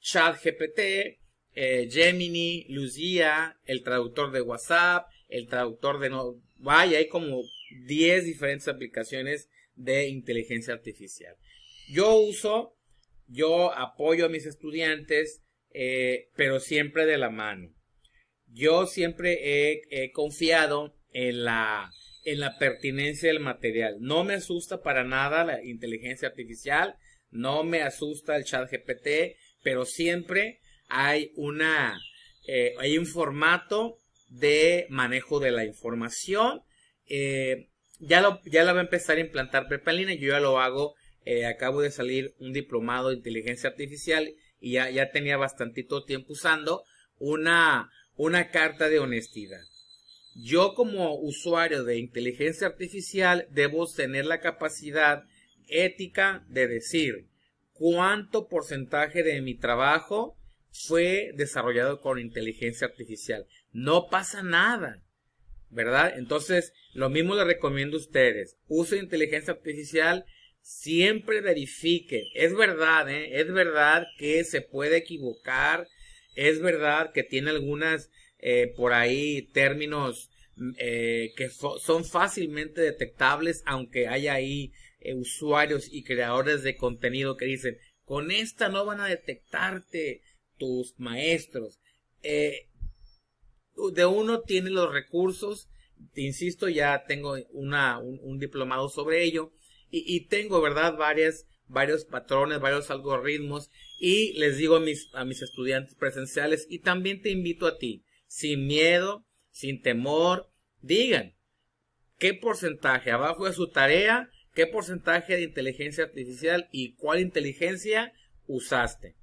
ChatGPT, eh, Gemini, Luzía, el traductor de WhatsApp, el traductor de... No, vaya, hay como 10 diferentes aplicaciones de inteligencia artificial. Yo uso, yo apoyo a mis estudiantes, eh, pero siempre de la mano. Yo siempre he confiado en la en la pertinencia del material. No me asusta para nada la inteligencia artificial, no me asusta el chat GPT, pero siempre hay una, eh, hay un formato de manejo de la información. Eh, ya, lo, ya la va a empezar a implantar Pepa y yo ya lo hago, eh, acabo de salir un diplomado de inteligencia artificial y ya, tenía bastantito tiempo usando una, una carta de honestidad yo como usuario de inteligencia artificial debo tener la capacidad ética de decir cuánto porcentaje de mi trabajo fue desarrollado con inteligencia artificial. No pasa nada, ¿verdad? Entonces, lo mismo les recomiendo a ustedes. Uso inteligencia artificial, siempre verifique. Es verdad, ¿eh? Es verdad que se puede equivocar, es verdad que tiene algunas eh, por ahí términos mm, eh, que son fácilmente detectables, aunque haya ahí eh, usuarios y creadores de contenido que dicen, con esta no van a detectarte tus maestros. de uno tiene los recursos, te insisto, ya tengo una, un, diplomado sobre ello y, tengo, ¿verdad?, varias, varios patrones, varios algoritmos y les digo mis, a mis estudiantes presenciales y también te invito a ti sin miedo, sin temor. Digan, ¿qué porcentaje abajo de su tarea? ¿Qué porcentaje de inteligencia artificial y cuál inteligencia usaste?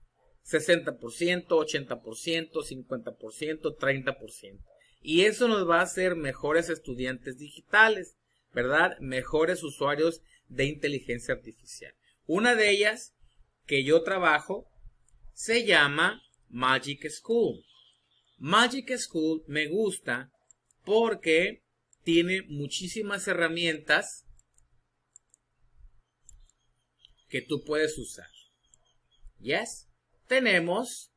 60%, 80%, 50%, 30%. Y eso nos va a hacer mejores estudiantes digitales, ¿verdad? Mejores usuarios de inteligencia artificial. Una de ellas que yo trabajo se llama Magic School. Magic School me gusta porque tiene muchísimas herramientas que tú puedes usar. Yes, tenemos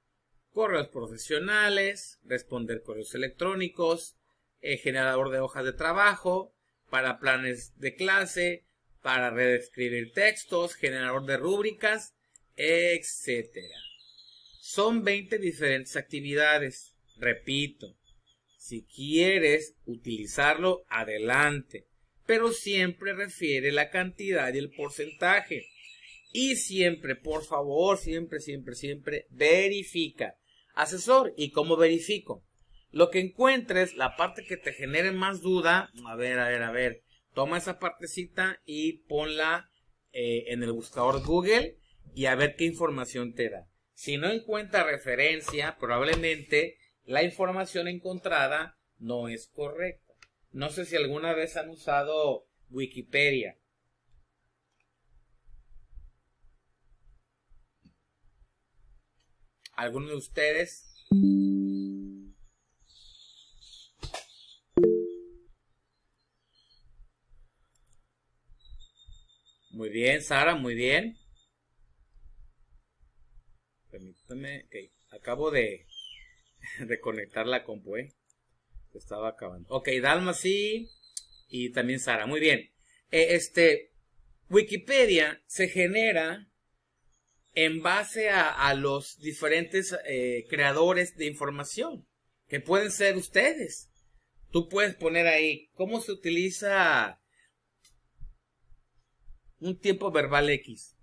correos profesionales, responder correos electrónicos, eh, generador de hojas de trabajo, para planes de clase, para redescribir textos, generador de rúbricas, etc. Son 20 diferentes actividades. Repito, si quieres utilizarlo, adelante, pero siempre refiere la cantidad y el porcentaje. Y siempre, por favor, siempre, siempre, siempre, verifica. Asesor, ¿y cómo verifico? Lo que encuentres, la parte que te genere más duda, a ver, a ver, a ver, toma esa partecita y ponla eh, en el buscador Google y a ver qué información te da. Si no encuentra referencia, probablemente la información encontrada no es correcta. No sé si alguna vez han usado Wikipedia. ¿Alguno de ustedes? Muy bien, Sara, muy bien. Permítame, ok, acabo de [laughs] reconectar la compu, ¿eh? estaba acabando. Ok, Dalma sí. Y también Sara. Muy bien. Eh, este, Wikipedia se genera en base a, los diferentes eh, creadores de información, que pueden ser ustedes. Tú puedes poner ahí cómo se utiliza un tiempo verbal X.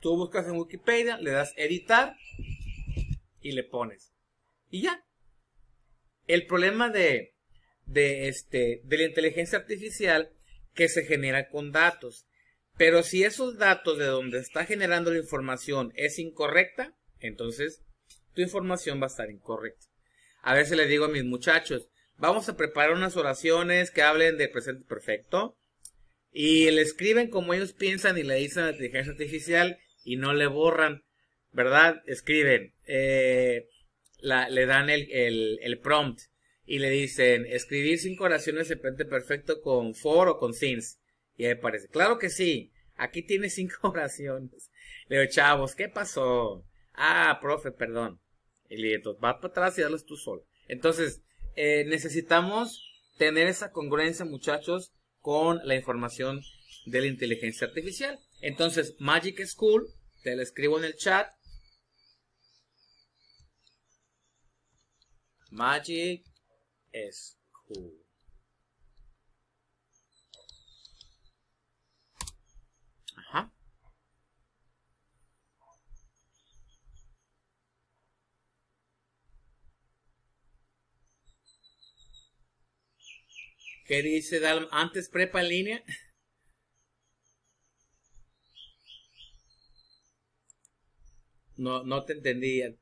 Tú buscas en Wikipedia, le das editar y le pones. Y ya. El problema de, de, este, de la inteligencia artificial que se genera con datos. Pero si esos datos de donde está generando la información es incorrecta, entonces tu información va a estar incorrecta. A veces le digo a mis muchachos, vamos a preparar unas oraciones que hablen del presente perfecto y le escriben como ellos piensan y le dicen a la inteligencia artificial y no le borran, ¿verdad? Escriben, eh, le dan el, prompt y le dicen, escribir cinco oraciones de repente perfecto con for o con since. Y ahí aparece, claro que sí, aquí tiene [laughs] cinco oraciones. Le digo, chavos, ¿qué pasó? Ah, profe, perdón. Y le digo, va para atrás y dale tú solo. Entonces, eh, necesitamos tener esa congruencia, muchachos, con la información de la inteligencia artificial. Entonces, Magic School, te la escribo en el chat, Magic School. Ajá. ¿Qué dice ¿Antes prepa en línea? No, no te entendía.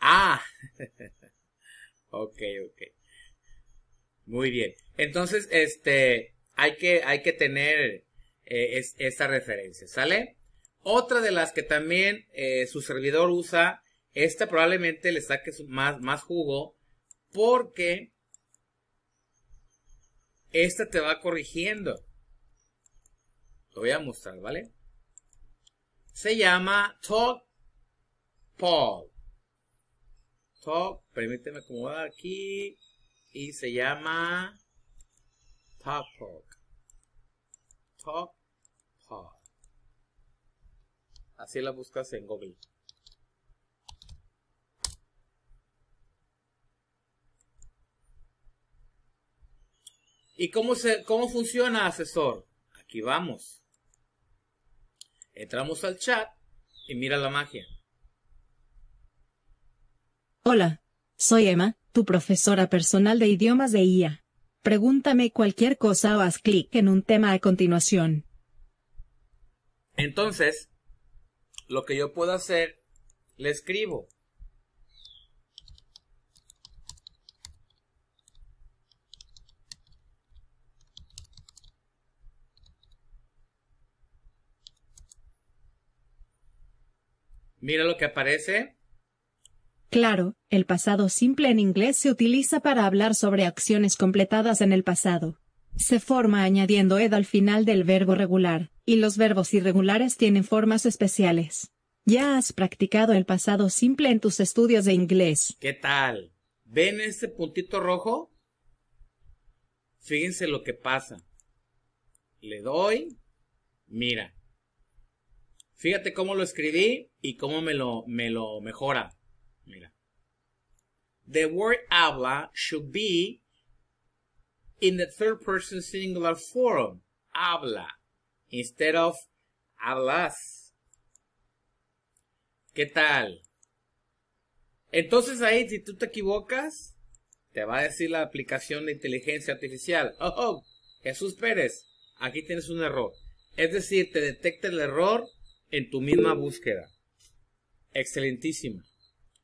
Ah. [laughs] Ok, ok. Muy bien. Entonces, este, hay que, hay que tener eh, referencia, ¿sale? Otra de las que también eh, su servidor usa, esta probablemente le saque más, más jugo porque esta te va corrigiendo. Lo voy a mostrar, ¿vale? Se llama Talk Paul top, permíteme acomodar aquí, y se llama top Talk. Top Así la buscas en Google. ¿Y cómo, se, cómo funciona, asesor? Aquí vamos. Entramos al chat y mira la magia. Hola, soy Emma, tu profesora personal de idiomas de IA. Pregúntame cualquier cosa o haz clic en un tema a continuación. Entonces, lo que yo puedo hacer, le escribo. Mira lo que aparece. Claro, el pasado simple en inglés se utiliza para hablar sobre acciones completadas en el pasado. Se forma añadiendo ed al final del verbo regular, y los verbos irregulares tienen formas especiales. Ya has practicado el pasado simple en tus estudios de inglés. ¿Qué tal? ¿Ven este puntito rojo? Fíjense lo que pasa. Le doy. Mira. Fíjate cómo lo escribí y cómo me lo, me lo mejora. Mira. The word habla should be in the third person singular form. Habla. Instead of hablas. ¿Qué tal? Entonces ahí, si tú te equivocas, te va a decir la aplicación de inteligencia artificial. Oh, oh Jesús Pérez, aquí tienes un error. Es decir, te detecta el error en tu misma búsqueda. Excelentísima.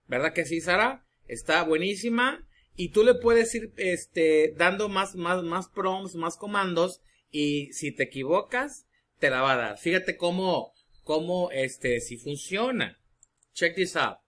¿Verdad que sí, Sara? Está buenísima. Y tú le puedes ir este, dando más, más, más prompts, más comandos. Y si te equivocas, te la va a dar. Fíjate cómo, cómo este, si funciona. Check this out.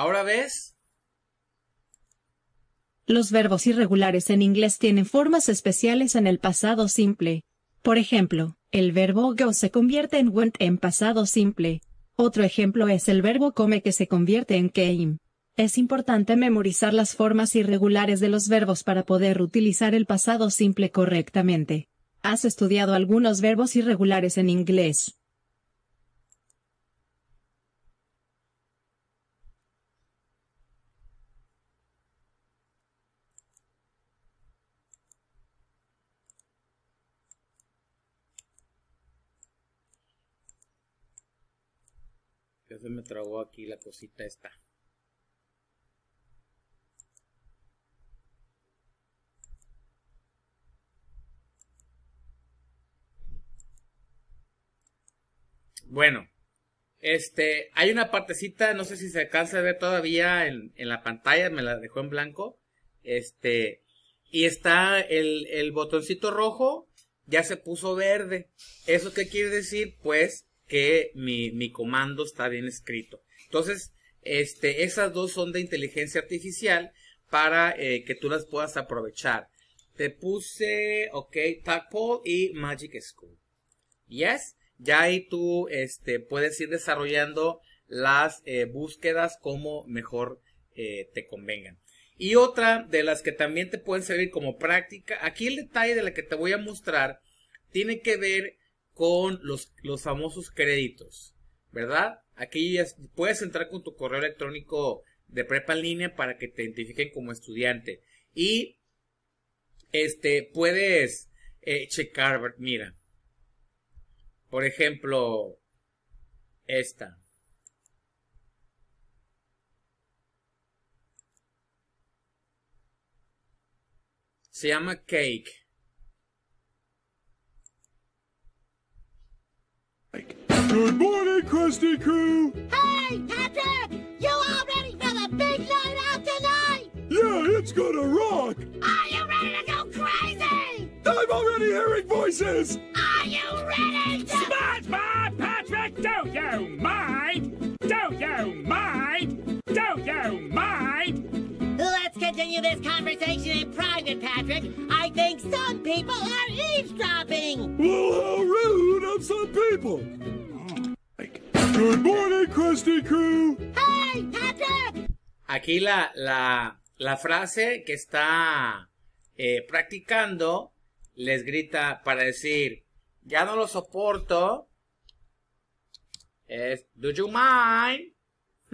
Ahora ves. Los verbos irregulares en inglés tienen formas especiales en el pasado simple. Por ejemplo, el verbo go se convierte en went en pasado simple. Otro ejemplo es el verbo come que se convierte en came. Es importante memorizar las formas irregulares de los verbos para poder utilizar el pasado simple correctamente. ¿Has estudiado algunos verbos irregulares en inglés? se me tragó aquí la cosita esta. Bueno, este, hay una partecita, no sé si se alcanza a ver todavía en, la pantalla, me la dejó en blanco. Este, y está el, el botoncito rojo, ya se puso verde. ¿Eso qué quiere decir? Pues que mi, comando está bien escrito. Entonces, este, esas dos son de inteligencia artificial para eh, que tú las puedas aprovechar. Te puse, ok, tapo y Magic School. Yes, ya ahí tú este, puedes ir desarrollando las eh, búsquedas como mejor eh, te convengan. Y otra de las que también te pueden servir como práctica, aquí el detalle de la que te voy a mostrar tiene que ver con los, los famosos créditos, ¿verdad? Aquí puedes entrar con tu correo electrónico de prepa en línea para que te identifiquen como estudiante. Y este puedes eh, checar, mira. Por ejemplo, esta. Se llama Cake. Like, good morning, Krusty Crew! Hey, Patrick! You all ready for the big night out tonight? Yeah, it's gonna rock! Are you ready to go crazy? I'm already hearing voices! Are you ready to... Smart Patrick! Don't you mind? Don't you mind? Don't you mind? Let's continue this conversation in private, Patrick. I think some people are eavesdropping. Well, how rude! some people. Good morning, Crew. Hey, Patrick. Aquí la, la, la frase que está eh, practicando les grita para decir, ya no lo soporto. Es, do you mind? [laughs]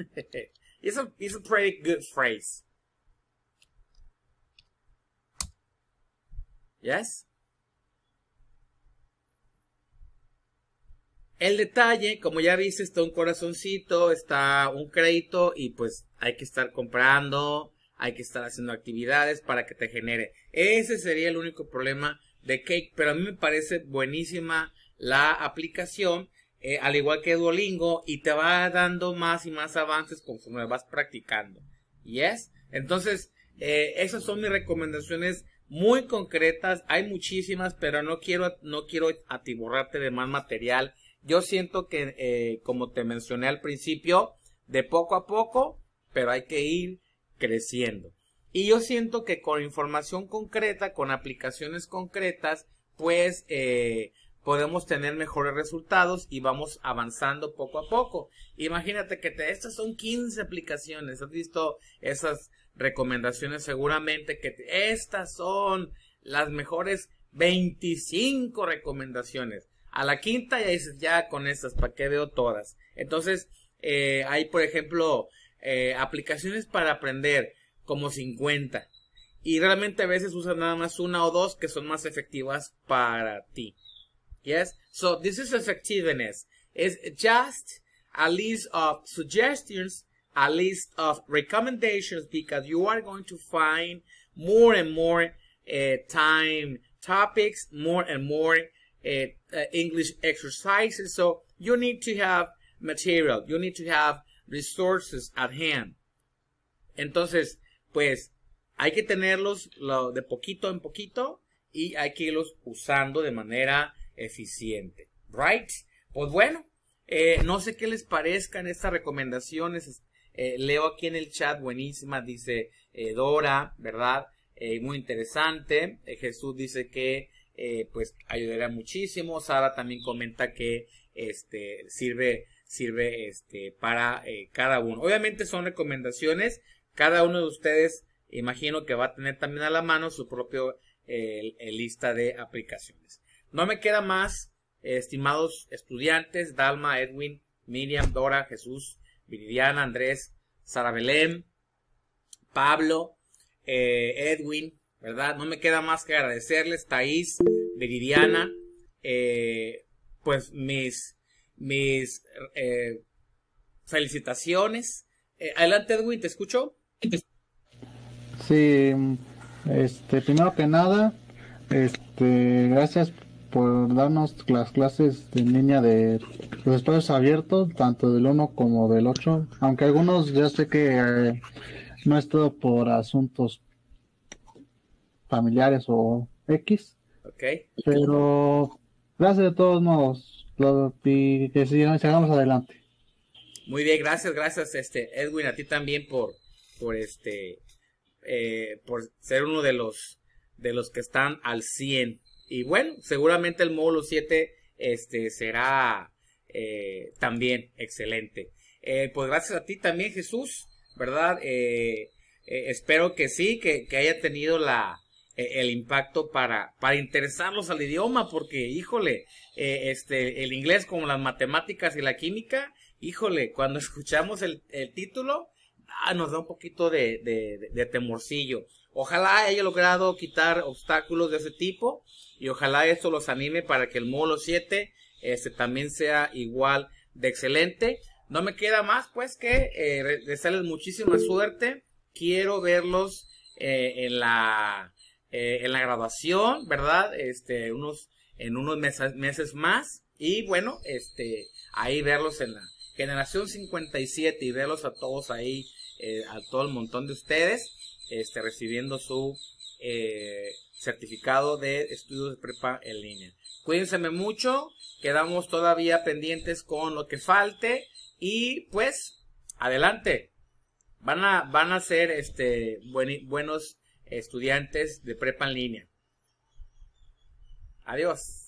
it's, a, it's a pretty good phrase. Yes? El detalle, como ya viste, está un corazoncito, está un crédito y pues hay que estar comprando, hay que estar haciendo actividades para que te genere. Ese sería el único problema de Cake, pero a mí me parece buenísima la aplicación, eh, al igual que Duolingo, y te va dando más y más avances conforme vas practicando. es Entonces, eh, esas son mis recomendaciones muy concretas. Hay muchísimas, pero no quiero, no quiero atiborrarte de más material yo siento que, eh, como te mencioné al principio, de poco a poco, pero hay que ir creciendo. Y yo siento que con información concreta, con aplicaciones concretas, pues eh, podemos tener mejores resultados y vamos avanzando poco a poco. Imagínate que estas son 15 aplicaciones, has visto esas recomendaciones seguramente que estas son las mejores 25 recomendaciones a la quinta y dices, ya con estas, ¿para qué veo todas? Entonces, eh, hay, por ejemplo, eh, aplicaciones para aprender, como 50. Y realmente a veces usan nada más una o dos que son más efectivas para ti. Yes? So, this is effectiveness. It's just a list of suggestions, a list of recommendations, because you are going to find more and more eh, time topics, more and more eh, eh, English exercises. So you need to have material, you need to have resources at hand. Entonces, pues hay que tenerlos de poquito en poquito y hay que irlos usando de manera eficiente. Right? Pues bueno, eh, no sé qué les parezcan estas recomendaciones. leo aquí en el chat, buenísima, dice Dora, ¿verdad? muy interesante. Jesús dice que eh, pues ayudaría muchísimo. Sara también comenta que este, sirve, sirve este, para eh, cada uno. Obviamente son recomendaciones. Cada uno de ustedes imagino que va a tener también a la mano su propio lista de aplicaciones. No me queda más, estimados estudiantes, Dalma, Edwin, Miriam, Dora, Jesús, Viridiana, Andrés, Sara Belén, Pablo, eh, Edwin, ¿verdad? No me queda más que agradecerles, Thaís, Viridiana, eh, pues mis, mis eh, felicitaciones. Eh, adelante, Edwin, ¿te escucho? Sí, este, primero que nada, este, gracias por darnos las clases de niña de los espacios abiertos, tanto del 1 como del 8, aunque algunos ya sé que eh, no es todo por asuntos familiares o X. Ok. Pero gracias de todos modos lo, y que sigamos adelante. Muy bien, gracias, gracias este Edwin a ti también por por este eh, por ser uno de los de los que están al 100. Y bueno, seguramente el módulo 7 este, será eh, también excelente. Eh, pues gracias a ti también, Jesús, ¿verdad? espero que sí, que haya tenido la, eh, el impacto para, para interesarlos al idioma, porque, híjole, eh, este, el inglés como las matemáticas y la química, híjole, cuando [laughs] escuchamos el, el título, ah, nos da un poquito de, de, temorcillo. Ojalá haya logrado quitar obstáculos de ese tipo y ojalá esto los anime para que el módulo 7 este, también sea igual de excelente. No me queda más pues que eh, desearles muchísima suerte. Quiero verlos eh, en la eh, en la graduación, ¿verdad? Este, unos, en unos meses, más. Y bueno, este, ahí verlos en la generación 57 y verlos a todos ahí, eh, a todo el montón de ustedes, este, recibiendo su eh, certificado de estudios de prepa en línea. Cuídense mucho, quedamos todavía pendientes con lo que falte y pues adelante. Van a, van a ser este, buenos estudiantes de prepa en línea. Adiós.